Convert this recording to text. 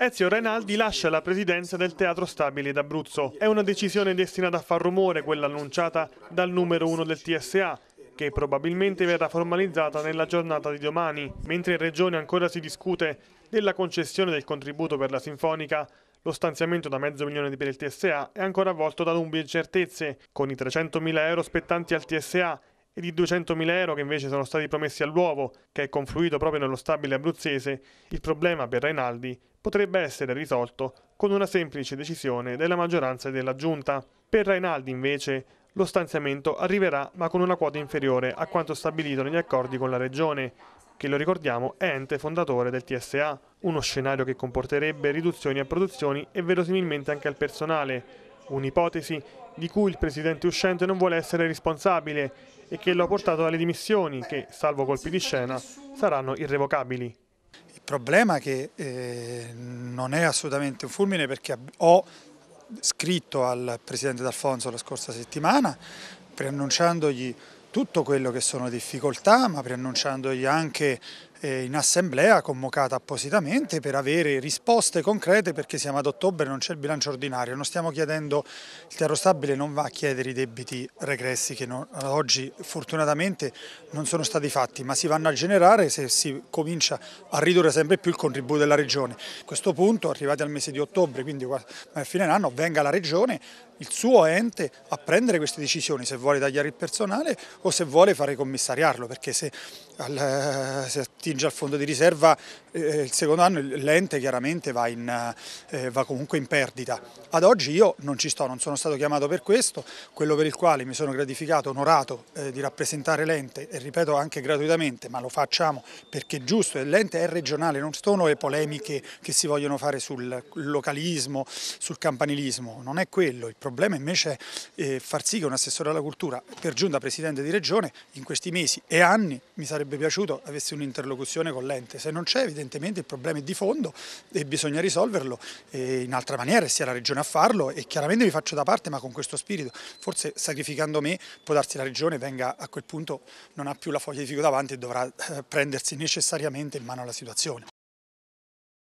Ezio Reinaldi lascia la presidenza del Teatro Stabile d'Abruzzo. È una decisione destinata a far rumore quella annunciata dal numero uno del TSA, che probabilmente verrà formalizzata nella giornata di domani. Mentre in Regione ancora si discute della concessione del contributo per la Sinfonica, lo stanziamento da mezzo milione per il TSA è ancora avvolto da nubi incertezze, con i 300.000 euro spettanti al TSA e i 200.000 euro che invece sono stati promessi all'uovo, che è confluito proprio nello stabile abruzzese, il problema per Reinaldi potrebbe essere risolto con una semplice decisione della maggioranza e della giunta. Per Rainaldi invece lo stanziamento arriverà ma con una quota inferiore a quanto stabilito negli accordi con la Regione, che lo ricordiamo è ente fondatore del TSA, uno scenario che comporterebbe riduzioni a produzioni e verosimilmente anche al personale, un'ipotesi di cui il presidente uscente non vuole essere responsabile e che lo ha portato alle dimissioni che, salvo colpi di scena, saranno irrevocabili. Il problema è che eh, non è assolutamente un fulmine perché ho scritto al Presidente D'Alfonso la scorsa settimana preannunciandogli tutto quello che sono difficoltà ma preannunciandogli anche eh, in assemblea convocata appositamente per avere risposte concrete perché siamo ad ottobre e non c'è il bilancio ordinario, non stiamo chiedendo, il chiaro stabile non va a chiedere i debiti regressi che non, oggi fortunatamente non sono stati fatti, ma si vanno a generare se si comincia a ridurre sempre più il contributo della Regione. A questo punto, arrivati al mese di ottobre, quindi a fine anno, venga la Regione, il suo ente, a prendere queste decisioni, se vuole tagliare il personale o se vuole fare commissariarlo, perché se, al, eh, se attinge al fondo di riserva, eh, eh il secondo anno l'ente chiaramente va, in, eh, va, comunque in perdita. Ad oggi io non ci sto, non sono stato chiamato per questo, quello per il quale mi sono gratificato, onorato eh, di rappresentare l'ente e ripeto anche gratuitamente, ma lo facciamo perché è giusto, l'ente è regionale, non sono le polemiche che si vogliono fare sul localismo, sul campanilismo, non è quello, il problema invece è eh, far sì che un assessore alla cultura, per giunta presidente di regione, in questi mesi e anni mi sarebbe piaciuto avesse un interlocutore interlocuzione con l'ente. Se non c'è evidentemente il problema è di fondo e bisogna risolverlo in altra maniera e sia la Regione a farlo e chiaramente mi faccio da parte ma con questo spirito. Forse sacrificando me può darsi la Regione venga a quel punto non ha più la foglia di fico davanti e dovrà eh, prendersi necessariamente in mano la situazione.